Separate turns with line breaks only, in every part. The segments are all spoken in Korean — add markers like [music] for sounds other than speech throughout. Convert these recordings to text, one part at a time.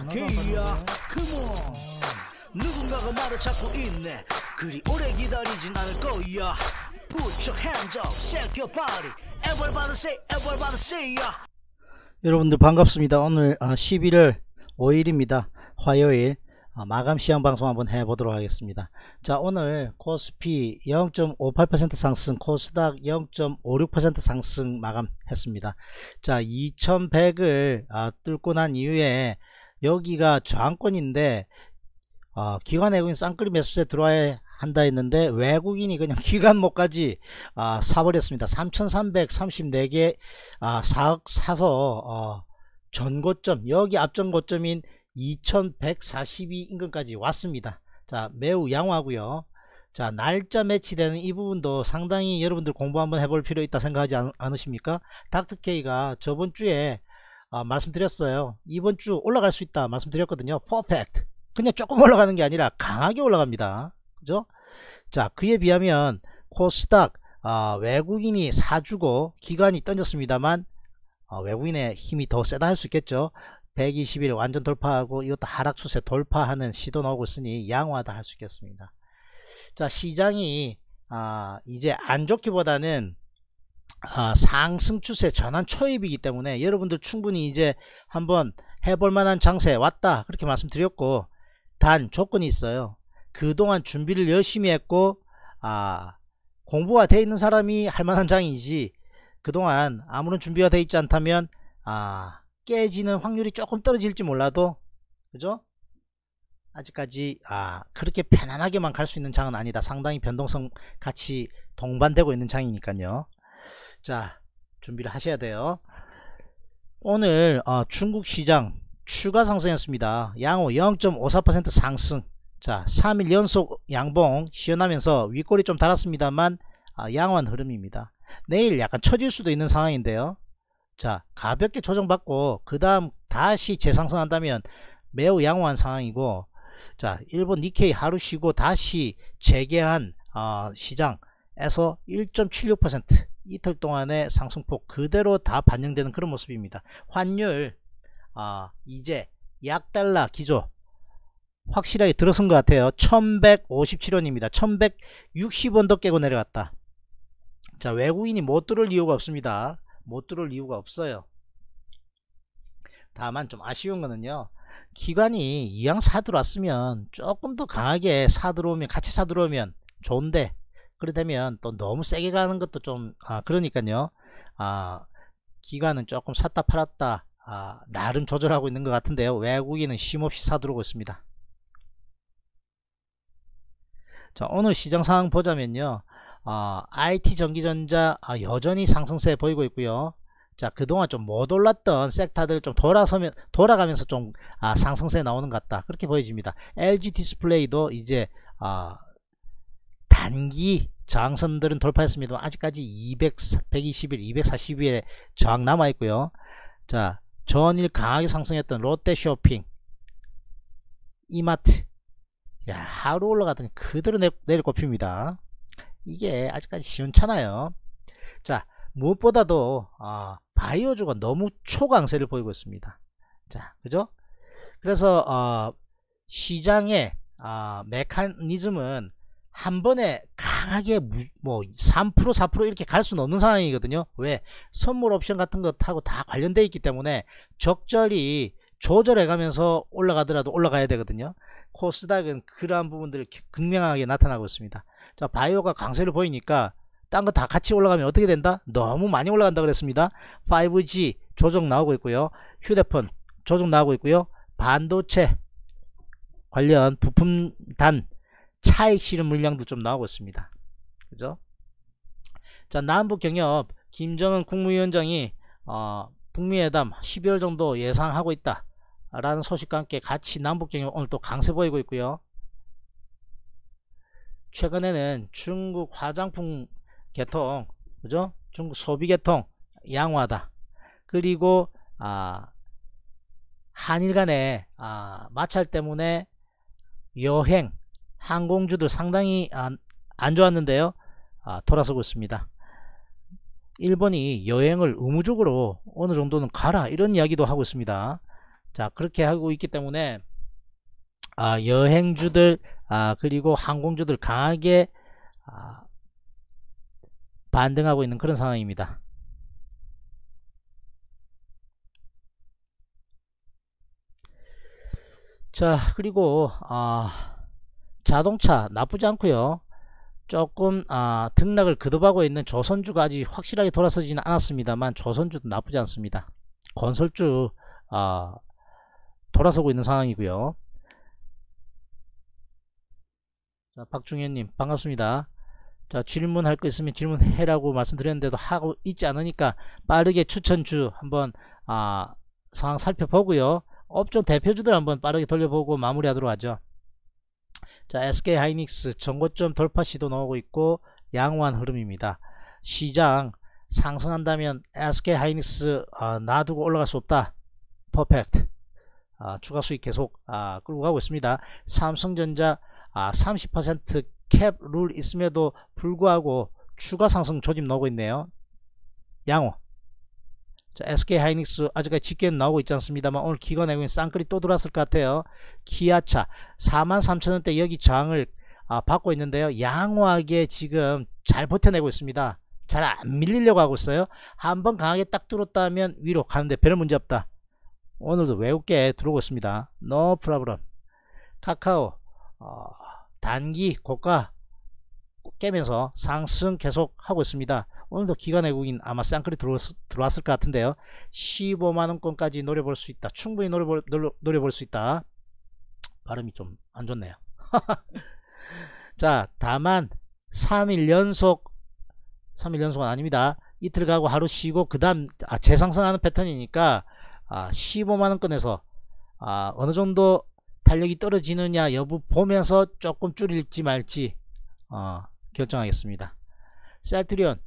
투게이야 컴온 누군가가 말을 찾고 있네 그리 오래 기다리진 않을 거야 Put your hands up, shake your body Everybody say, everybody say ya 여러분들 반갑습니다 오늘 11월 아, 5일입니다 화요일 아, 마감 시험 방송 한번 해보도록 하겠습니다. 자 오늘 코스피 0.58% 상승 코스닥 0.56% 상승 마감했습니다. 자 2100을 아, 뚫고 난 이후에 여기가 저항권인데 어, 기관 외국인 쌍끌이 매수세 들어와야 한다 했는데 외국인이 그냥 [laughs] 기관목까지 아, 사버렸습니다. 3,334개 아, 4억 사서 어, 전고점 여기 앞전고점인 2,142 인근까지 왔습니다. 자 매우 양호하고요. 자 날짜 매치되는 이 부분도 상당히 여러분들 공부 한번 해볼 필요 있다 생각하지 않, 으십니까 닥터케이가 저번 주에 아, 말씀드렸어요. 이번 주 올라갈 수 있다 말씀드렸거든요. 퍼펙트. 그냥 조금 [laughs] 올라가는 게 아니라 강하게 올라갑니다. 그죠? 자, 그에 비하면 코스닥 아, 외국인이 사주고 기관이 던졌습니다만 아, 외국인의 힘이 더 세다 할 수 있겠죠. 120일 완전 돌파하고 이것도 하락 추세 돌파하는 시도 나오고 있으니 양호하다 할 수 있겠습니다. 자, 시장이 아, 이제 안 좋기보다는 아, 상승 추세 전환 초입이기 때문에 여러분들 충분히 이제 한번 해볼 만한 장세 왔다 그렇게 말씀드렸고 단 조건이 있어요 그동안 준비를 열심히 했고 아, 공부가 돼 있는 사람이 할 만한 장이지 그동안 아무런 준비가 돼 있지 않다면 아, 깨지는 확률이 조금 떨어질지 몰라도 그죠? 아직까지 아, 그렇게 편안하게만 갈 수 있는 장은 아니다 상당히 변동성 같이 동반되고 있는 장이니까요 자 준비를 하셔야 돼요 오늘 어, 중국 시장 추가 상승했습니다 양호 0.54% 상승 자 3일 연속 양봉 시연하면서 윗골이 좀 달았습니다만 아, 양호한 흐름입니다 내일 약간 처질 수도 있는 상황인데요 자 가볍게 조정받고 그 다음 다시 재상승한다면 매우 양호한 상황이고 자 일본 니케이 하루 쉬고 다시 재개한 어, 시장에서 1.76% 이틀 동안의 상승폭 그대로 다 반영되는 그런 모습입니다. 환율 아, 이제 약달러 기조 확실하게 들어선 것 같아요. 1157원입니다. 1160원 더 깨고 내려갔다. 자 외국인이 못 들을 이유가 없습니다. 못 들을 이유가 없어요. 다만 좀 아쉬운 거는요. 기관이 이왕 사 들어왔으면 조금 더 강하게 사 들어오면 같이 사 들어오면 좋은데 그러다면 또 너무 세게 가는 것도 좀 아, 그러니까요 아, 기간은 조금 샀다 팔았다 아, 나름 조절하고 있는 것 같은데요 외국인은 쉼없이 사들어오고 있습니다 자 오늘 시장 상황 보자면요 아, IT 전기전자 아, 여전히 상승세 보이고 있고요 자 그동안 좀 못 올랐던 섹터들 좀 돌아서면 돌아가면서 좀 아, 상승세 나오는 것 같다 그렇게 보여집니다 LG 디스플레이도 이제 아, 단기 저항선들은 돌파했습니다. 아직까지 200, 121, 240일에 저항 남아있고요. 자, 전일 강하게 상승했던 롯데쇼핑, 이마트, 야, 하루 올라가더니 그대로 내, 내일 꼽힙니다. 이게 아직까지 시원찮아요. 자, 무엇보다도 어, 바이오주가 너무 초강세를 보이고 있습니다. 자, 그죠? 그래서 어, 시장의 어, 메커니즘은 한 번에 강하게 뭐3% 4% 이렇게 갈 수는 없는 상황이거든요 왜 선물 옵션 같은 것하고 다관련되어 있기 때문에 적절히 조절해 가면서 올라가더라도 올라가야 되거든요 코스닥은 그러한 부분들을 극명하게 나타나고 있습니다 자 바이오가 강세를 보이니까 딴 거 다 같이 올라가면 어떻게 된다 너무 많이 올라간다 그랬습니다 5G 조정 나오고 있고요 휴대폰 조정 나오고 있고요 반도체 관련 부품단 차익 실현 물량도 좀 나오고 있습니다. 그죠? 자, 남북 경협 김정은 국무위원장이 어, 북미 회담 12월 정도 예상하고 있다. 라는 소식과 함께 같이 남북 경협 오늘 또 강세 보이고 있고요. 최근에는 중국 화장품 개통, 그죠? 중국 소비 개통 양화다. 그리고 아, 한일 간의 아, 마찰 때문에 여행 항공주도 상당히 안, 아, 안 좋았는데요. 아, 돌아서고 있습니다. 일본이 여행을 의무적으로 어느 정도는 가라 이런 이야기도 하고 있습니다. 자 그렇게 하고 있기 때문에 아, 여행주들 아, 그리고 항공주들 강하게 아, 반등하고 있는 그런 상황입니다. 자 그리고 아 자동차 나쁘지 않고요 조금 아, 등락을 거듭하고 있는 조선주가 아직 확실하게 돌아서지는 않았습니다만 조선주도 나쁘지 않습니다 건설주 아, 돌아서고 있는 상황이고요 자, 박중현님 반갑습니다 자 질문할 거 있으면 질문해라고 말씀드렸는데도 하고 있지 않으니까 빠르게 추천주 한번 아, 상황 살펴보고요 업종 대표주들 한번 빠르게 돌려보고 마무리하도록 하죠 자, SK 하이닉스 전고점 돌파 시도 나오고 있고 양호한 흐름입니다. 시장 상승한다면 SK 하이닉스 아, 놔두고 올라갈 수 없다. 퍼펙트. 아, 추가 수익 계속 아, 끌고 가고 있습니다. 삼성전자 아, 30%캡 룰 있음에도 불구하고 추가 상승 조짐 나오고 있네요. 양호. 자, SK 하이닉스 아직까지 직계는 나오고 있지 않습니다만 오늘 기관 외국인 쌍끌이 또 들어왔을 것 같아요. 기아차 43,000원대 여기 저항을 아, 받고 있는데요. 양호하게 지금 잘 버텨내고 있습니다. 잘 안 밀리려고 하고 있어요. 한번 강하게 딱 들었다면 위로 가는데 별 문제 없다. 오늘도 외국계 들어오고 있습니다. No p r o b 카카오 어, 단기 고가 깨면서 상승 계속 하고 있습니다. 오늘도 기관 외국인 아마 쌍끌이 들어왔, 들어왔을 것 같은데요 15만원권까지 노려볼 수 있다 충분히 노려볼, 노려, 볼수 있다 발음이 좀 안 좋네요 [laughs] 자 다만 3일 연속 3일 연속은 아닙니다 이틀 가고 하루 쉬고 그 다음 아, 재상승하는 패턴이니까 아, 15만원권에서 아, 어느정도 탄력이 떨어지느냐 여부 보면서 조금 줄일지 말지 어, 결정하겠습니다 셀트리온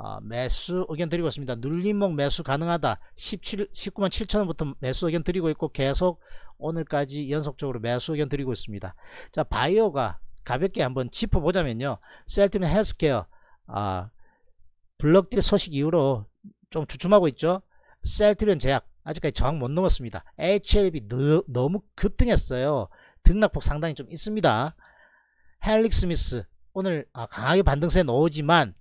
아, 매수 의견 드리고 있습니다. 눌림목 매수 가능하다. 17, 19만 7천원부터 매수 의견 드리고 있고 계속 오늘까지 연속적으로 매수 의견 드리고 있습니다. 자 바이오가 가볍게 한번 짚어보자면요. 셀트는 헬스케어 아, 블럭딜 소식 이후로 좀 주춤하고 있죠. 셀트리온 제약 아직까지 저항 못 넘었습니다. HLB 너, 너무 급등했어요. 등락폭 상당히 좀 있습니다. 헬릭스미스 오늘 아, 강하게 반등세 나오지만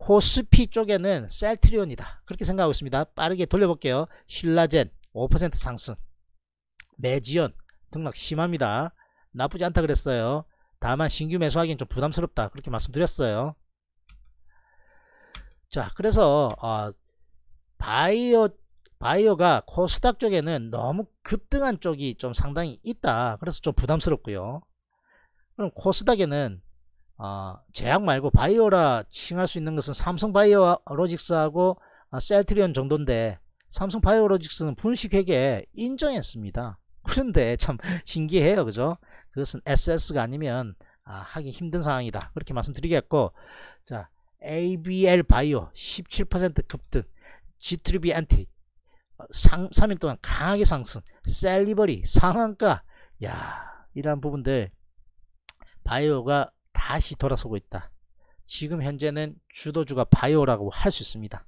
코스피 쪽에는 셀트리온이다. 그렇게 생각하고 있습니다. 빠르게 돌려볼게요. 신라젠 5% 상승. 매지연 등락 심합니다. 나쁘지 않다 그랬어요. 다만 신규 매수하기엔 좀 부담스럽다. 그렇게 말씀드렸어요. 자, 그래서 어, 바이오 바이오가 코스닥 쪽에는 너무 급등한 쪽이 좀 상당히 있다. 그래서 좀 부담스럽고요. 그럼 코스닥에는 어, 제약 말고 바이오라 칭할 수 있는 것은 삼성 바이오로직스하고 아, 셀트리온 정도인데 삼성 바이오로직스는 분식회계 인정했습니다. [laughs] 그런데 참 신기해요. 그죠? 그것은 SS가 아니면 아, 하기 힘든 상황이다. 그렇게 말씀드리겠고 자 ABL 바이오 17% 급등 G2B 엔티 상, 어, 3일 동안 강하게 상승 셀리버리 상한가 야 이러한 부분들 바이오가 다시 돌아서고 있다. 지금 현재는 주도주가 바이오라고 할 수 있습니다.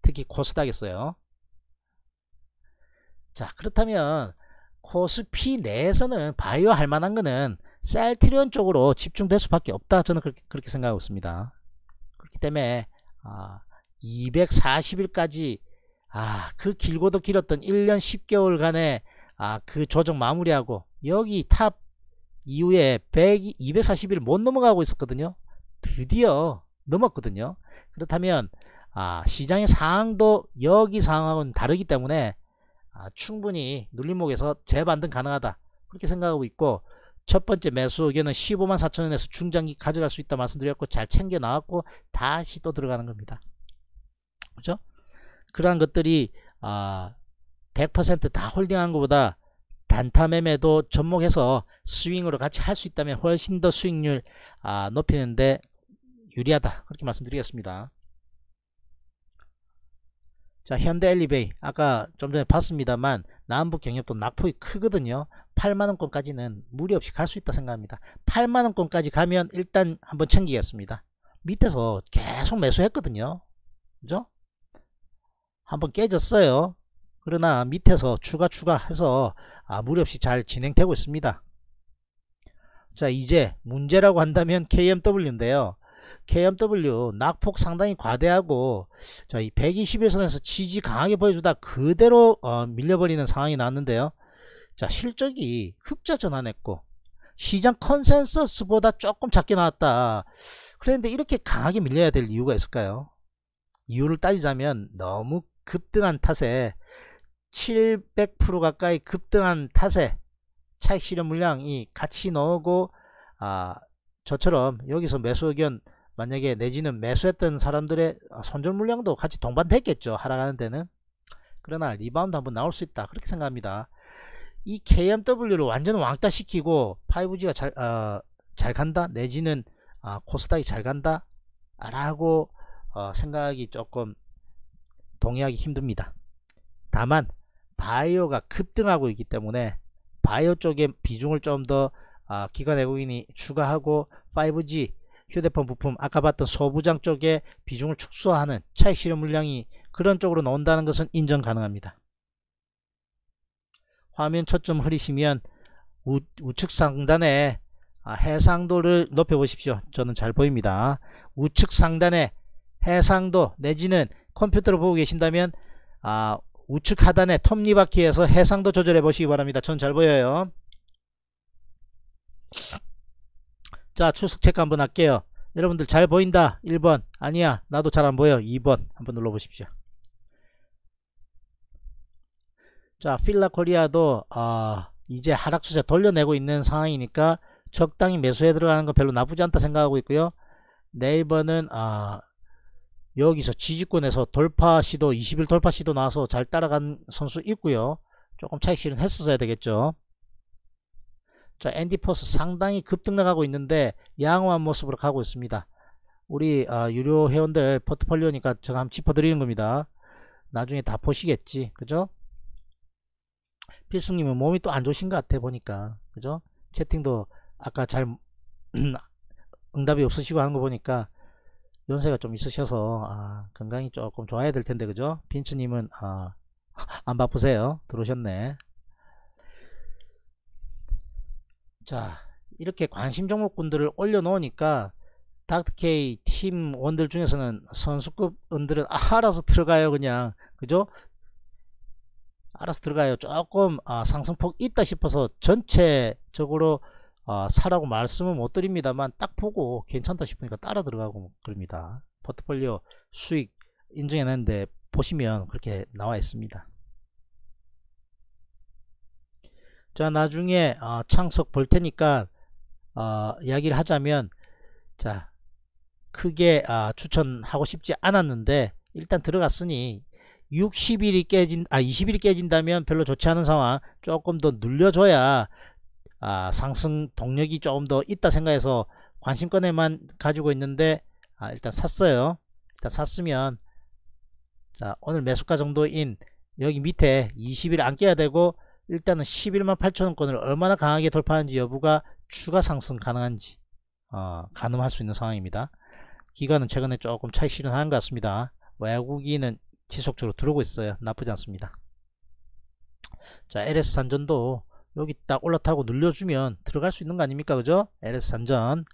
특히 코스닥에서요. 자 그렇다면 코스피 내에서는 바이오 할 만한 거는 셀트리온 쪽으로 집중될 수밖에 없다. 저는 그렇게, 그렇게 생각하고 있습니다. 그렇기 때문에 아, 240일까지 아, 그 길고도 길었던 1년 10개월간의 아, 그 조정 마무리하고 여기 탑 이후에 1 240일 못 넘어가고 있었거든요. 드디어 넘었거든요. 그렇다면 아, 시장의 상황도 여기 상황은 다르기 때문에 아, 충분히 눌림목에서 재반등 가능하다 그렇게 생각하고 있고 첫 번째 매수 의견은 15만 4천원에서 중장기 가져갈 수 있다 말씀드렸고 잘 챙겨 나왔고 다시 또 들어가는 겁니다. 그죠? 그러한 것들이 아, 100%다 홀딩한 것보다 단타 매매도 접목해서 스윙으로 같이 할 수 있다면 훨씬 더 수익률 아, 높이는데 유리하다 그렇게 말씀드리겠습니다 자 현대 엘리베이 아까 좀 전에 봤습니다만 남북 경협도 낙폭이 크거든요 8만원권까지는 무리 없이 갈 수 있다 생각합니다 8만원권까지 가면 일단 한번 챙기겠습니다 밑에서 계속 매수했거든요 그죠 한번 깨졌어요 그러나 밑에서 추가 추가해서 아, 무리 없이 잘 진행되고 있습니다. 자 이제 문제라고 한다면 KMW인데요. KMW 낙폭 상당히 과대하고 자이 121선에서 지지 강하게 보여주다 그대로 어, 밀려버리는 상황이 났는데요자 실적이 흑자 전환했고 시장 컨센서스보다 조금 작게 나왔다. 그런데 이렇게 강하게 밀려야 될 이유가 있을까요? 이유를 따지자면 너무 급등한 탓에 700% 가까이 급등한 탓에 차익 실현 물량이 같이 나오고 아, 저처럼 여기서 매수 의견 만약에 내지는 매수했던 사람들의 아, 손절 물량도 같이 동반됐겠죠 하락하는 데는 그러나 리바운드 한번 나올 수 있다 그렇게 생각합니다 이 KMW를 완전 왕따 시키고 5G가 잘, 어, 잘 간다 내지는 어, 코스닥이 잘 간다 라고 어, 생각이 조금 동의하기 힘듭니다 다만 바이오가 급등하고 있기 때문에 바이오 쪽에 비중을 좀더 아, 기관 외국인이 추가하고 5G 휴대폰 부품 아까 봤던 소부장 쪽에 비중을 축소하는 차익 실현 물량이 그런 쪽으로 나온다는 것은 인정 가능합니다. 화면 초점 흐리시면 우, 우측 상단에 아, 해상도를 높여 보십시오. 저는 잘 보입니다. 우측 상단에 해상도 내지는 컴퓨터로 보고 계신다면 아, 우측 하단에 톱니바퀴에서 해상도 조절해 보시기 바랍니다. 전 잘 보여요. 자추석 체크 한번 할게요. 여러분들 잘 보인다 1번 아니야 나도 잘 안보여 2번 한번 눌러보십시오 자 필라코리아도 어, 이제 하락 추세 돌려내고 있는 상황이니까 적당히 매수에 들어가는 건 별로 나쁘지 않다 생각하고 있고요 네이버는 어, 여기서 지지권에서 돌파 시도 2 0일 돌파 시도 나와서 잘 따라간 선수 있고요 조금 차익 실은 했었어야 되겠죠 자 앤디포스 상당히 급등락하고 있는데 양호한 모습으로 가고 있습니다 우리 어, 유료 회원들 포트폴리오니까 제가 한번 짚어드리는 겁니다 나중에 다 보시겠지 그죠 필승님은 몸이 또 안 좋으신 것 같아 보니까 그죠 채팅도 아까 잘 [clears throat] 응답이 없으시고 하는 거 보니까 연세가 좀 있으셔서 아, 건강이 조금 좋아야 될 텐데 그죠? 빈츠님은 아, [laughs] 안 바쁘세요? 들어오셨네. 자 이렇게 관심 종목군들을 올려놓으니까 닥터케이 팀원들 중에서는 선수급 은들은 알아서 들어가요 그냥 그죠? 알아서 들어가요 조금 아, 상승폭 있다 싶어서 전체적으로 어, 사라고 말씀은 못 드립니다만 딱 보고 괜찮다 싶으니까 따라 들어가고 그럽니다. 포트폴리오 수익 인증해놨는데 보시면 그렇게 나와 있습니다. 자 나중에 어, 창석 볼 테니까 어, 이야기를 하자면 자 크게 어, 추천하고 싶지 않았는데 일단 들어갔으니 60일이 깨진 아 20일이 깨진다면 별로 좋지 않은 상황 조금 더 눌려줘야 아, 상승 동력이 조금 더 있다 생각해서 관심권에만 가지고 있는데 아, 일단 샀어요. 일단 샀으면 자 오늘 매수가 정도인 여기 밑에 20일 안 깨야 되고 일단은 11만 8천원권을 얼마나 강하게 돌파하는지 여부가 추가 상승 가능한지 어, 가늠할 수 있는 상황입니다. 기간은 최근에 조금 차익 실현하것 같습니다. 외국인은 지속적으로 들어오고 있어요. 나쁘지 않습니다. 자 LS 산전도 여기 딱 올라타고 눌려주면 들어갈 수 있는 거 아닙니까 그죠 ls 단전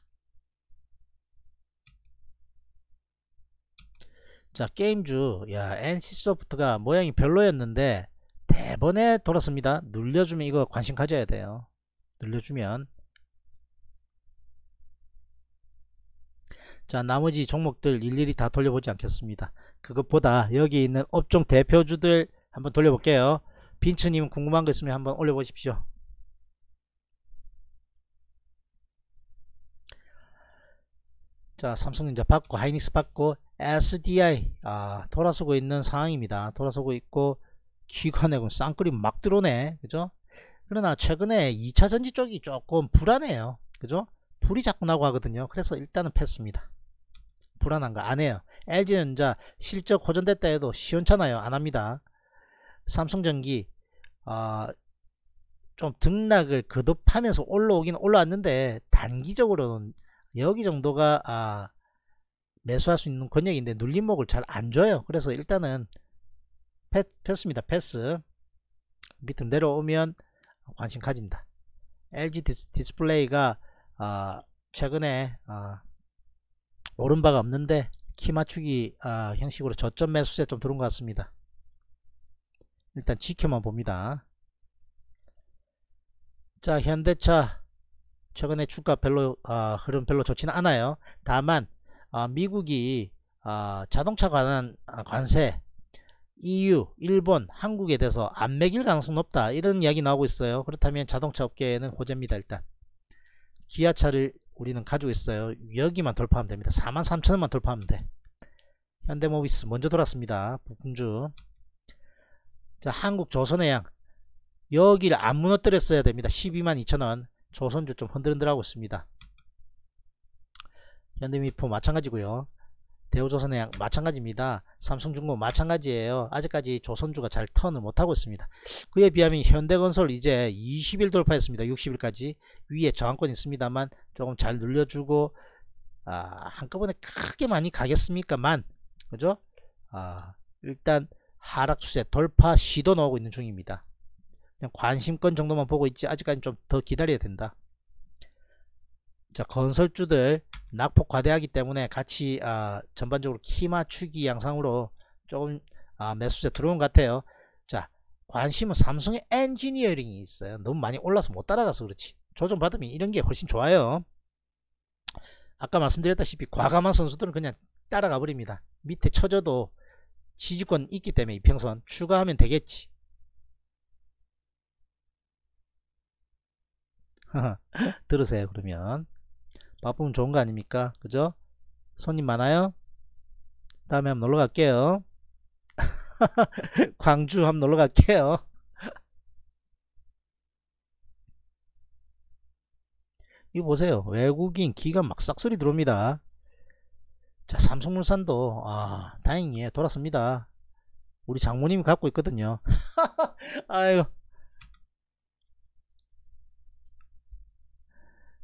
자 게임주 야 NC소프트가 모양이 별로였는데 대번에 돌았습니다 눌려주면 이거 관심 가져야 돼요 눌려주면 자 나머지 종목들 일일이 다 돌려보지 않겠습니다 그것보다 여기 있는 업종 대표주들 한번 돌려볼게요 빈츠님 궁금한 거 있으면 한번 올려보십시오 자 삼성전자 받고 하이닉스 받고 SDI 아, 돌아서고 있는 상황입니다 돌아서고 있고 기관액은 쌍끌이 막 들어오네 그죠 그러나 최근에 2차전지 쪽이 조금 불안해요 그죠 불이 자꾸 나고 하거든요 그래서 일단은 패스입니다 불안한 거 안해요 LG전자 실적 호전됐다 해도 시원찮아요 안합니다 삼성전기 어, 좀 등락을 거듭하면서 올라오긴 올라왔는데 단기적으로는 여기 정도가 아, 매수할 수 있는 권역인데 눌림목을 잘 안 줘요. 그래서 일단은 패, 스입니다 패스. 밑으로 내려오면 관심 가진다. LG 디스, 플레이가 어, 아, 최근에 어, 오른 바가 없는데 키 맞추기 어, 형식으로 저점 매수세 좀 들어온 것 같습니다. 일단 지켜만 봅니다. 자 현대차 최근에 주가 별로 아, 흐름 별로 좋지는 않아요. 다만 아, 미국이 아, 자동차 관한 아, 관세 EU, 일본, 한국에 대해서 안 매길 가능성 높다 이런 이야기 나오고 있어요. 그렇다면 자동차 업계는 에 호재입니다. 일단 기아차를 우리는 가지고 있어요. 여기만 돌파하면 됩니다. 43,000원만 돌파하면 돼. 현대모비스 먼저 돌았습니다. 북품주 자, 한국 조선해양 여기를 안 무너뜨렸어야 됩니다. 122,000원 조선주 좀 흔들흔들하고 있습니다. 현대미포 마찬가지고요. 대우조선의양 마찬가지입니다. 삼성중공 마찬가지예요. 아직까지 조선주가 잘 턴을 못하고 있습니다. 그에 비하면 현대건설 이제 20일 돌파했습니다. 60일까지 위에 저항권 있습니다만 조금 잘 눌려주고 아, 한꺼번에 크게 많이 가겠습니까만 그죠? 아, 일단 하락 추세 돌파 시도 나오고 있는 중입니다. 그냥 관심권 정도만 보고 있지 아직까지 좀 더 기다려야 된다 자 건설주들 낙폭 과대하기 때문에 같이 아, 전반적으로 키 맞추기 양상으로 조금 아, 매수세 들어온 것 같아요 자 관심은 삼성의 엔지니어링이 있어요 너무 많이 올라서 못 따라가서 그렇지 조정받으면 이런게 훨씬 좋아요 아까 말씀드렸다시피 과감한 선수들은 그냥 따라가 버립니다 밑에 쳐져도 지지권 있기 때문에 이평선 추가하면 되겠지 [laughs] 들으세요 그러면 바쁘면 좋은 거 아닙니까 그죠 손님 많아요 다음에 한번 놀러 갈게요 [laughs] 광주 한번 놀러 갈게요 [laughs] 이거 보세요 외국인 기가 막 싹쓸이 들어옵니다 자 삼성물산도 아 다행이에요 돌았습니다 우리 장모님이 갖고 있거든요 아유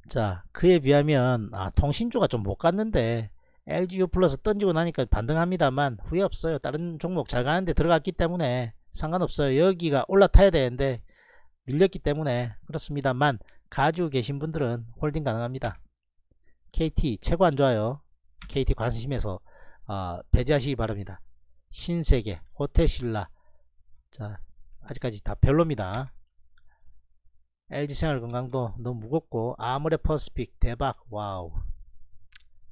자 그에 비하면 아, 통신주가 좀 못 갔는데 LGU 플러스 던지고 나니까 반등합니다만 후회 없어요 다른 종목 잘 가는데 들어갔기 때문에 상관없어요 여기가 올라타야 되는데 밀렸기 때문에 그렇습니다만 가지고 계신 분들은 홀딩 가능합니다 KT 최고 안 좋아요 KT 관심에서 어, 배제하시기 바랍니다 신세계 호텔신라 자 아직까지 다 별로입니다 LG생활 건강도 너무 무겁고 아무래 퍼스픽 대박 와우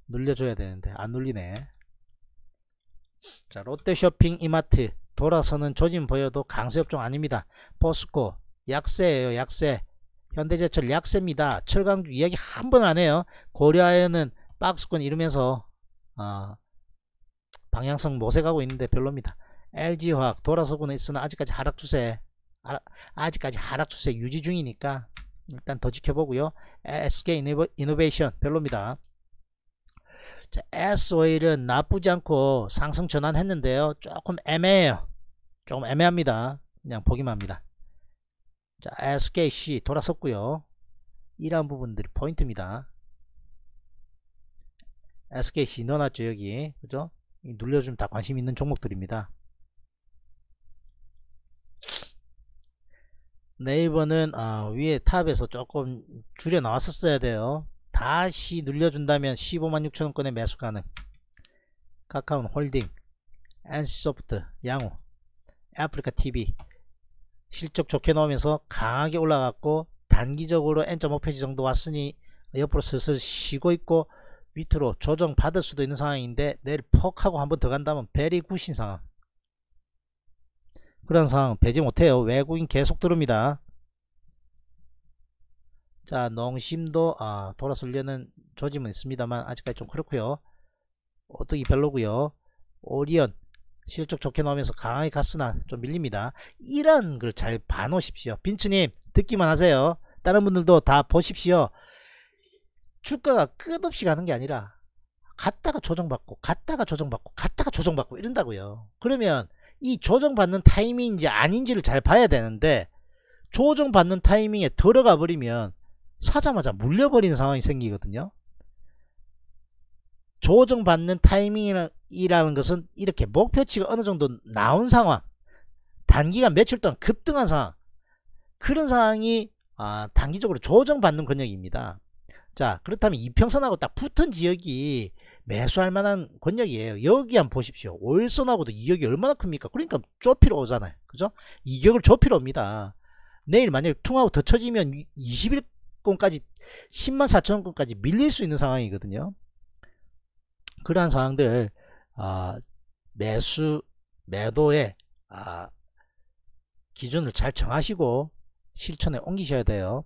눌려줘야 되는데 안 눌리네 자 롯데쇼핑 이마트 돌아서는 조짐 보여도 강세업종 아닙니다 버스코 약세예요 약세 현대제철 약세입니다 철강주 이야기 한 번 안해요 고려하여는 박스권 이루면서 어, 아, 방향성 모색하고 있는데 별로입니다 LG화학 돌아서고는 있으나 아직까지 하락 추세 아직까지 하락 추세 유지 중이니까 일단 더 지켜보고요. SK 이노베, 이션 별로입니다. 자, S오일은 나쁘지 않고 상승 전환했는데요. 조금 애매해요. 조금 애매합니다. 그냥 보기만 합니다. 자, SKC 돌아섰고요. 이러한 부분들이 포인트입니다. SKC 넣어놨죠 여기 그죠? 눌려주면 다 관심 있는 종목들입니다. 네이버는 아, 위에 탑에서 조금 줄여 나왔었어야 돼요 다시 늘려준다면 15만 6천원권의 매수 가능 카카온 홀딩 NC소프트 양호 아프리카 TV 실적 좋게 나오면서 강하게 올라갔고 단기적으로 n 5페이지 정도 왔으니 옆으로 슬슬 쉬고 있고 밑으로 조정 받을 수도 있는 상황인데 내일 퍽 하고 한번 더 간다면 베리 구신 상황 그런 상황 배지 못해요. 외국인 계속 들어옵니다. 자 농심도 아, 돌아서려는 조짐은 있습니다만 아직까지 좀 그렇고요. 어떻게 별로고요. 오리언 실적 좋게 나오면서 강하게 갔으나 좀 밀립니다. 이런 걸 잘 봐놓으십시오. 빈츠님 듣기만 하세요. 다른 분들도 다 보십시오. 주가가 끝없이 가는 게 아니라 갔다가 조정받고 갔다가 조정받고 갔다가 조정받고 이런다고요. 그러면 이 조정받는 타이밍인지 아닌지를 잘 봐야 되는데 조정받는 타이밍에 들어가 버리면 사자마자 물려버리는 상황이 생기거든요. 조정받는 타이밍이라는 것은 이렇게 목표치가 어느 정도 나온 상황, 단기간 며칠 동안 급등한 상황, 그런 상황이 아, 단기적으로 조정받는 권역입니다. 자, 그렇다면 이평선하고 딱 붙은 지역이 매수할 만한 권역이에요. 여기 한번 보십시오. 월선하고도 이격이 얼마나 큽니까? 그러니까 좁히러 오잖아요. 그죠? 이격을 좁히러 옵니다. 내일 만약에 퉁하고 더 쳐지면 21권까지 10만 4천원권까지 밀릴 수 있는 상황이거든요. 그러한 상황들 아, 매수 매도의 아, 기준을 잘 정하시고 실천에 옮기셔야 돼요.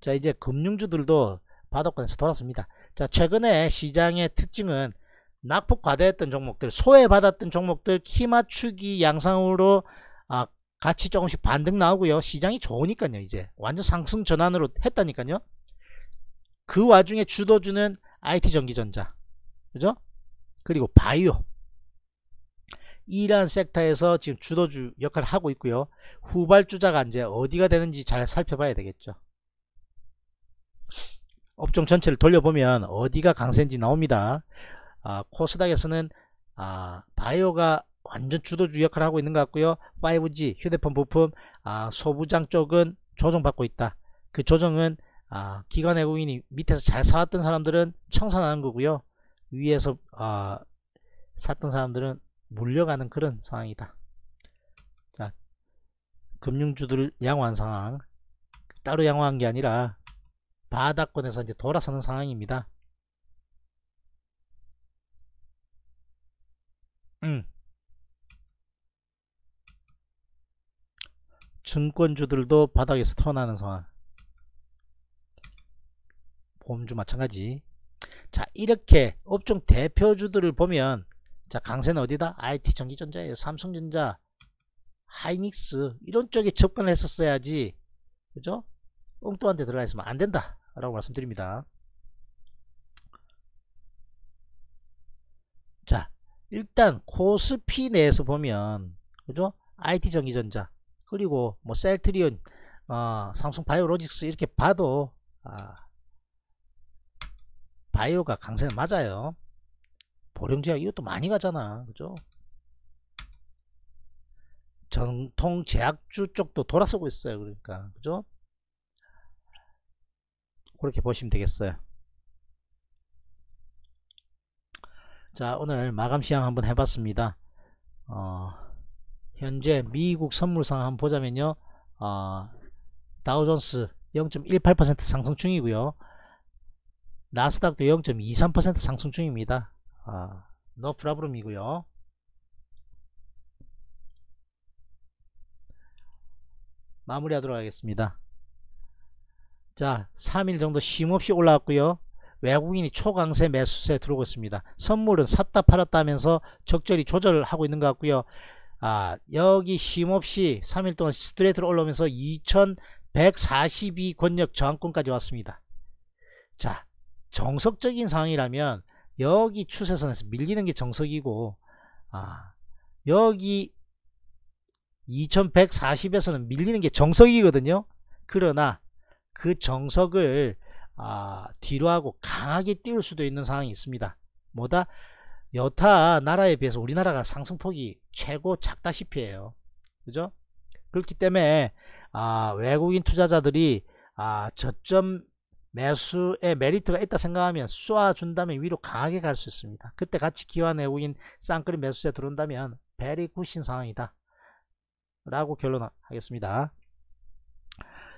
자 이제 금융주들도 바닥권에서 돌았습니다. 자, 최근에 시장의 특징은 낙폭 과대했던 종목들, 소외받았던 종목들 키 맞추기 양상으로 아, 같이 조금씩 반등 나오고요. 시장이 좋으니까요. 이제 완전 상승 전환으로 했다니까요. 그 와중에 주도주는 IT 전기전자. 그죠? 그리고 바이오. 이러한 섹터에서 지금 주도주 역할을 하고 있고요. 후발주자가 이제 어디가 되는지 잘 살펴봐야 되겠죠. 업종 전체를 돌려보면 어디가 강세인지 나옵니다. 아, 코스닥에서는 아, 바이오가 완전 주도주 역할을 하고 있는 것 같고요. 5G 휴대폰 부품 아, 소부장 쪽은 조정받고 있다. 그 조정은 아, 기관 외국인이 밑에서 잘 사왔던 사람들은 청산하는 거고요. 위에서 아, 샀던 사람들은 물려가는 그런 상황이다. 자, 금융주들 양호한 상황. 따로 양호한 게 아니라 바닥권에서 이제 돌아서는 상황입니다. 음. 증권주들도 바닥에서 턴하는 상황. 보험주 마찬가지. 자, 이렇게 업종 대표주들을 보면 자, 강세는 어디다? IT 전기전자예요. 삼성전자, 하이닉스 이런 쪽에 접근을 했었어야지. 그죠? 엉뚱한 데 들어가 있으면 안 된다. 라고 말씀드립니다. 자, 일단 코스피 내에서 보면 그죠? IT 전기전자 그리고 뭐 셀트리온 어, 삼성 바이오로직스 이렇게 봐도 아, 바이오가 강세는 맞아요. 보령제약 이것도 많이 가잖아. 그죠? 전통 제약주 쪽도 돌아서고 있어요. 그러니까. 그죠? 그렇게 보시면 되겠어요 자 오늘 마감 시향 한번 해봤습니다 어, 현재 미국 선물상 한번 보자면요 어, 다우존스 0.18% 상승 중이고요 나스닥도 0.23% 상승 중입니다 아, 너 프라브럼이고요 마무리하도록 하겠습니다 자 3일 정도 쉼없이 올라왔고요 외국인이 초강세 매수세 들어오고 있습니다 선물은 샀다 팔았다 하면서 적절히 조절을 하고 있는 것 같고요 아 여기 쉼없이 3일 동안 스트레이트로 올라오면서 2142 권역 저항권까지 왔습니다 자 정석적인 상황이라면 여기 추세선에서 밀리는 게 정석이고 아 여기 2140에서는 밀리는 게 정석이거든요 그러나 그 정석을 아, 뒤로 하고 강하게 띄울 수도 있는 상황이 있습니다. 뭐다? 여타 나라에 비해서 우리나라가 상승폭이 최고 작다시피 해요. 그죠? 그렇기 때문에 아, 외국인 투자자들이 아, 저점 매수의 메리트가 있다 생각하면 쏴준다면 위로 강하게 갈 수 있습니다. 그때 같이 기관 외국인 쌍끌이 매수세 들어온다면 베리 굿신 상황이다. 라고 결론하겠습니다.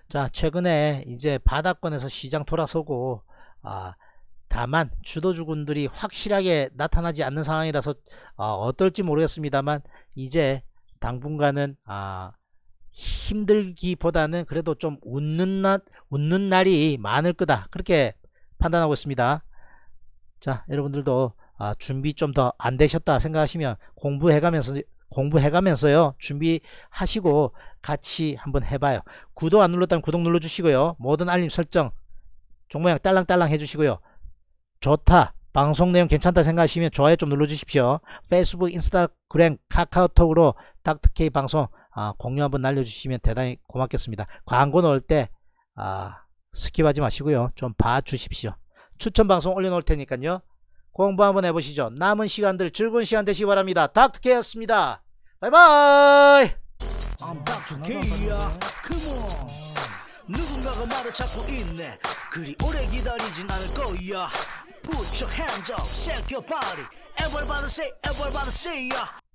자 최근에 이제 바닥권에서 시장 돌아서고 아, 다만 주도주군들이 확실하게 나타나지 않는 상황이라서 아, 어떨지 모르겠습니다만 이제 당분간은 아, 힘들기보다는 그래도 좀 웃는 날 웃는 날이 많을 거다 그렇게 판단하고 있습니다 자 여러분들도 아, 준비 좀 더 안 되셨다 생각하시면 공부해가면서 공부해가면서요 준비하시고 같이 한번 해봐요 구독 안 눌렀다면 구독 눌러주시고요 모든 알림 설정 종모양 딸랑딸랑 해주시고요 좋다 방송 내용 괜찮다 생각하시면 좋아요 좀 눌러주십시오 페이스북 인스타그램 카카오톡으로 닥터케이 방송 아, 공유 한번 날려주시면 대단히 고맙겠습니다 광고 넣을 때 아, 스킵하지 마시고요 좀 봐주십시오 추천 방송 올려놓을 테니까요 공부 한번 해보시죠. 남은 시간들 즐거운 시간 되시기 바랍니다. 닥터케였습니다. 바이바이! I'm 닥터케야. Come on. 누군가가 말을 찾고 있네. 그리 오래 기다리진 않을 거야. Put your hands up, shake your body. Everybody say, everybody say, yeah.